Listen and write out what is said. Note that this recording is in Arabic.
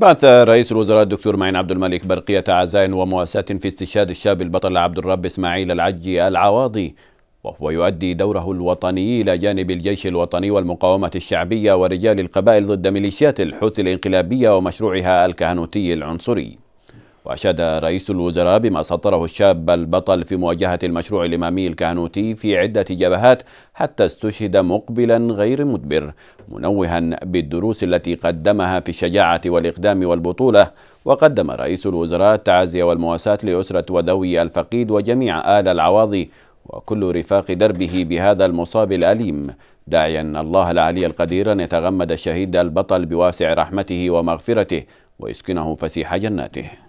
بعث رئيس الوزراء الدكتور معين عبد الملك برقية عزاء ومواساة في استشهاد الشاب البطل عبد الرب إسماعيل العجي العواضي وهو يؤدي دوره الوطني إلى جانب الجيش الوطني والمقاومة الشعبية ورجال القبائل ضد ميليشيات الحوثي الانقلابية ومشروعها الكهنوتي العنصري وأشاد رئيس الوزراء بما سطره الشاب البطل في مواجهة المشروع الإمامي الكهنوتي في عدة جبهات حتى استشهد مقبلا غير مدبر منوها بالدروس التي قدمها في الشجاعة والإقدام والبطولة وقدم رئيس الوزراء التعازي والمواساة لأسرة وذوي الفقيد وجميع آل العواضي وكل رفاق دربه بهذا المصاب الأليم داعيا الله العلي القدير أن يتغمد الشهيد البطل بواسع رحمته ومغفرته ويسكنه فسيح جناته